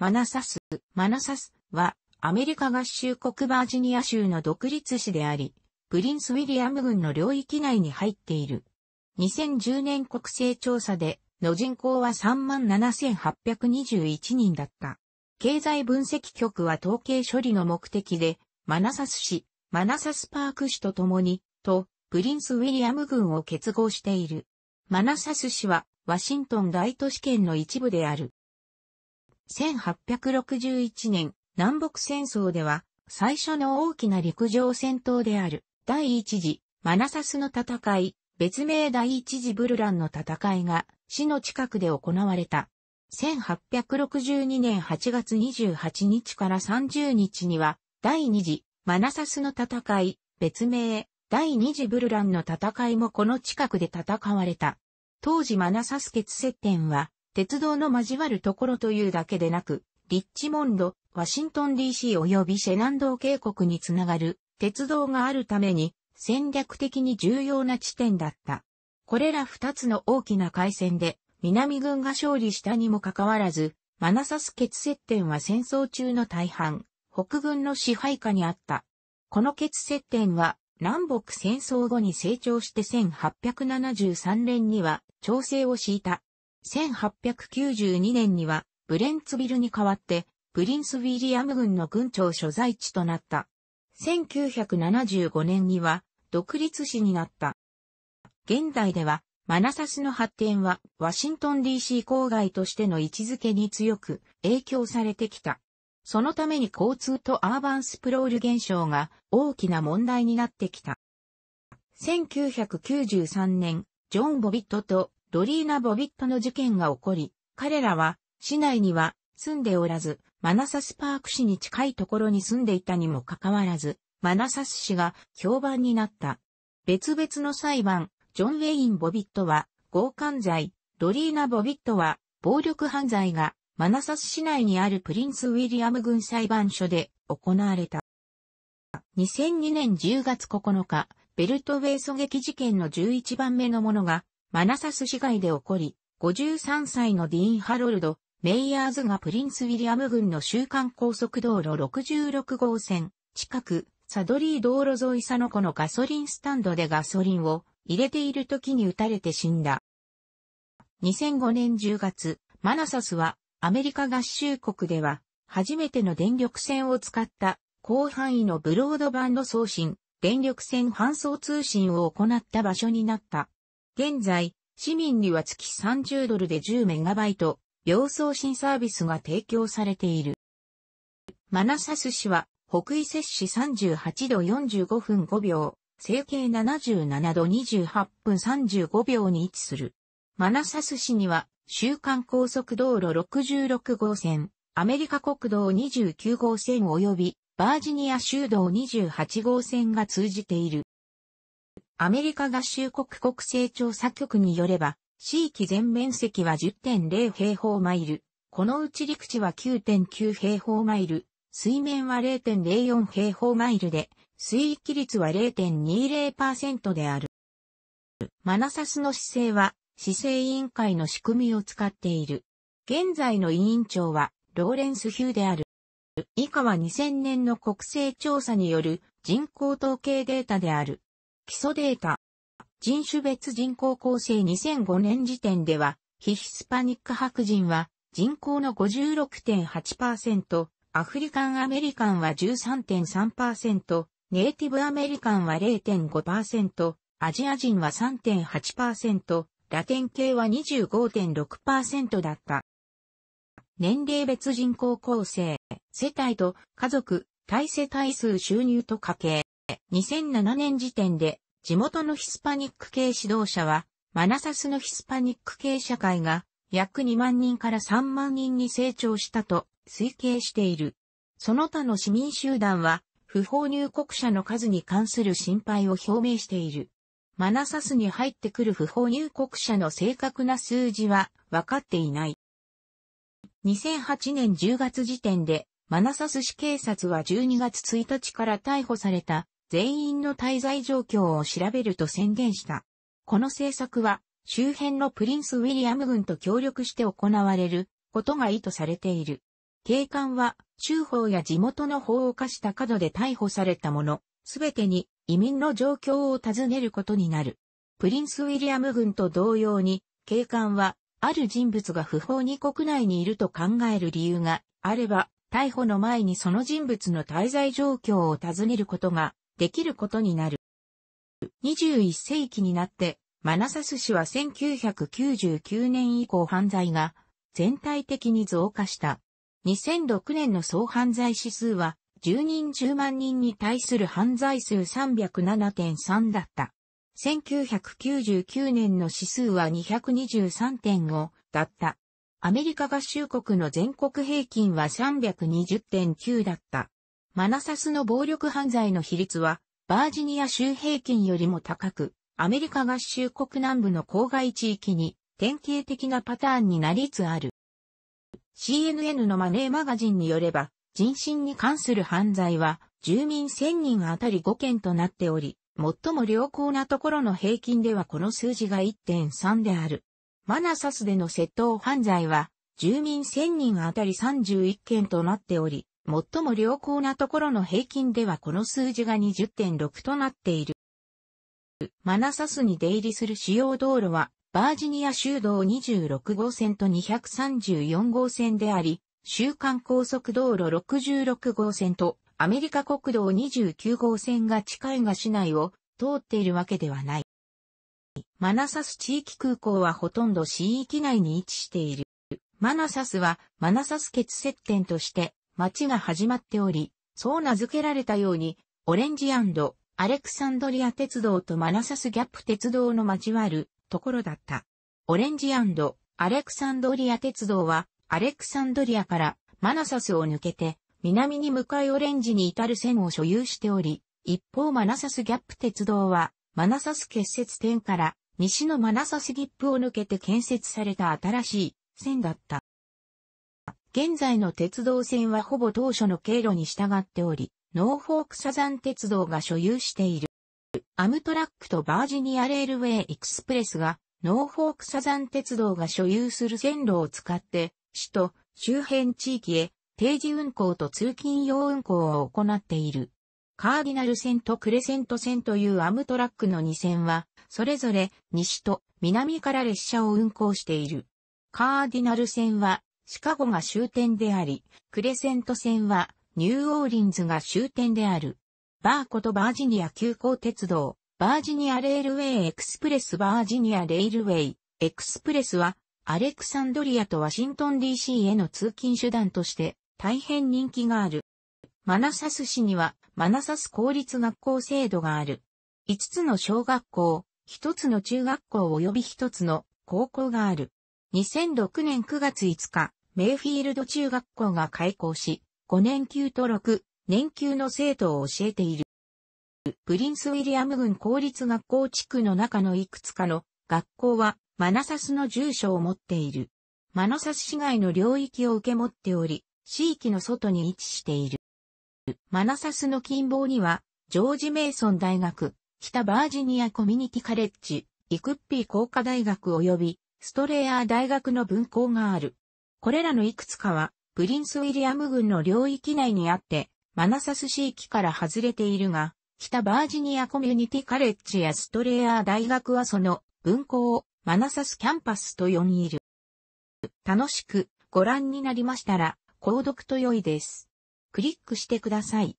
マナサス、マナサスはアメリカ合衆国バージニア州の独立市であり、プリンスウィリアム郡の領域内に入っている。2010年国勢調査での人口は37,821人だった。経済分析局は統計処理の目的で、マナサス市、マナサスパーク市と共に、と、プリンスウィリアム郡を結合している。マナサス市は、ワシントン大都市圏の一部である。1861年南北戦争では最初の大きな陸上戦闘である第一次マナサスの戦い、別名第一次ブルランの戦いが市の近くで行われた。1862年8月28日から30日には第二次マナサスの戦い、別名第二次ブルランの戦いもこの近くで戦われた。当時マナサス決接点は鉄道の交わるところというだけでなく、リッチモンド、ワシントン DC 及びシェナンドー渓谷につながる鉄道があるために戦略的に重要な地点だった。これら二つの大きな海戦で南軍が勝利したにもかかわらず、マナサス決接点は戦争中の大半、北軍の支配下にあった。この決接点は南北戦争後に成長して1873年には調整を敷いた1892年にはブレンツビルに代わってプリンス・ウィリアム軍の軍庁所在地となった。1975年には独立市になった。現代ではマナサスの発展はワシントン DC 郊外としての位置づけに強く影響されてきた。そのために交通とアーバンスプロール現象が大きな問題になってきた。1993年、ジョン・ボビットとドリーナ・ボビットの事件が起こり、彼らは市内には住んでおらず、マナサスパーク市に近いところに住んでいたにもかかわらず、マナサス市が評判になった。別々の裁判、ジョン・ウェイン・ボビットは強姦罪、ドリーナ・ボビットは暴力犯罪がマナサス市内にあるプリンス・ウィリアム郡裁判所で行われた。2002年10月9日、ベルトウェイ狙撃事件の11番目のものがマナサス市街で起こり、53歳のディーン・ハロルド・メイヤーズがプリンス・ウィリアム郡の週間高速道路66号線、近く、サドリー道路沿い佐野湖のガソリンスタンドでガソリンを入れている時に撃たれて死んだ。2005年10月、マナサスはアメリカ合衆国では初めての電力線を使った広範囲のブロードバンド送信、電力線搬送通信を行った場所になった。現在、市民には月30ドルで10メガバイト、秒送信サービスが提供されている。マナサス市は、北緯摂氏38度45分5秒、整形77度28分35秒に位置する。マナサス市には、週間高速道路66号線、アメリカ国道29号線及び、バージニア州道28号線が通じている。アメリカ合衆国国勢調査局によれば、地域全面積は10.0平方マイル。このうち陸地は9.9平方マイル、水面は0.04平方マイルで、水域率は0.20%である。マナサスの姿勢は、姿勢委員会の仕組みを使っている。現在の委員長は、ローレンス・ヒューである。以下は2000年の国勢調査による人口統計データである。基礎データ。人種別人口構成2005年時点では、非ヒスパニック白人は人口の56.8%、アフリカンアメリカンは13.3%、ネイティブアメリカンは0.5%、アジア人は3.8%、ラテン系は25.6%だった。年齢別人口構成、世帯と家族、対世帯数収入と家計、2007年時点で地元のヒスパニック系指導者は、マナサスのヒスパニック系社会が約2万人から3万人に成長したと推計している。その他の市民集団は、不法入国者の数に関する心配を表明している。マナサスに入ってくる不法入国者の正確な数字は分かっていない。2008年10月時点で、マナサス市警察は12月1日から逮捕された全員の滞在状況を調べると宣言した。この政策は、周辺のプリンス・ウィリアム軍と協力して行われることが意図されている。警官は、州法や地元の法を課した角で逮捕されたもの、すべてに移民の状況を尋ねることになる。プリンス・ウィリアム軍と同様に、警官は、ある人物が不法に国内にいると考える理由があれば、逮捕の前にその人物の滞在状況を尋ねることができることになる。21世紀になって、マナサス氏は1999年以降犯罪が全体的に増加した。2006年の総犯罪指数は10人10万人に対する犯罪数307.3だった。1999年の指数は223.5だった。アメリカ合衆国の全国平均は320.9だった。マナサスの暴力犯罪の比率は、バージニア州平均よりも高く、アメリカ合衆国南部の郊外地域に典型的なパターンになりつつある。CNN のマネーマガジンによれば、人身に関する犯罪は、住民1000人あたり5件となっており、最も良好なところの平均ではこの数字が1.3である。マナサスでの窃盗犯罪は、住民1000人あたり31件となっており、最も良好なところの平均ではこの数字が20.6となっている。マナサスに出入りする主要道路は、バージニア州道26号線と234号線であり、週間高速道路66号線とアメリカ国道29号線が近いが市内を通っているわけではない。マナサス地域空港はほとんど市域内に位置している。マナサスはマナサス欠接点として町が始まっており、そう名付けられたように、オレンジアレクサンドリア鉄道とマナサスギャップ鉄道の交わるところだった。オレンジアレクサンドリア鉄道は、アレクサンドリアからマナサスを抜けて、南に向かいオレンジに至る線を所有しており、一方マナサスギャップ鉄道は、マナサス結節点から西のマナサスギップを抜けて建設された新しい線だった。現在の鉄道線はほぼ当初の経路に従っており、ノーフォークサザン鉄道が所有している。アムトラックとバージニアレールウェイエクスプレスが、ノーフォークサザン鉄道が所有する線路を使って、市と周辺地域へ定時運行と通勤用運行を行っている。カーディナル線とクレセント線というアムトラックの2線は、それぞれ西と南から列車を運行している。カーディナル線はシカゴが終点であり、クレセント線はニューオーリンズが終点である。バーコとバージニア急行鉄道、バージニアレールウェイエクスプレスバージニアレールウェイエクスプレスはアレクサンドリアとワシントン DC への通勤手段として大変人気がある。マナサス市にはマナサス公立学校制度がある。5つの小学校、1つの中学校及び1つの高校がある。2006年9月5日、メイフィールド中学校が開校し、5年級と6年級の生徒を教えている。プリンスウィリアム郡公立学校地区の中のいくつかの学校はマナサスの住所を持っている。マナサス市外の領域を受け持っており、地域の外に位置している。マナサスの近傍には、ジョージ・メイソン大学、北バージニアコミュニティカレッジ、イクッピー工科大学及び、ストレーアー大学の分校がある。これらのいくつかは、プリンスウィリアム軍の領域内にあって、マナサス市域から外れているが、北バージニアコミュニティカレッジやストレアー大学はその分校をマナサスキャンパスと呼んでいる。楽しくご覧になりましたら、購読と良いです。クリックしてください。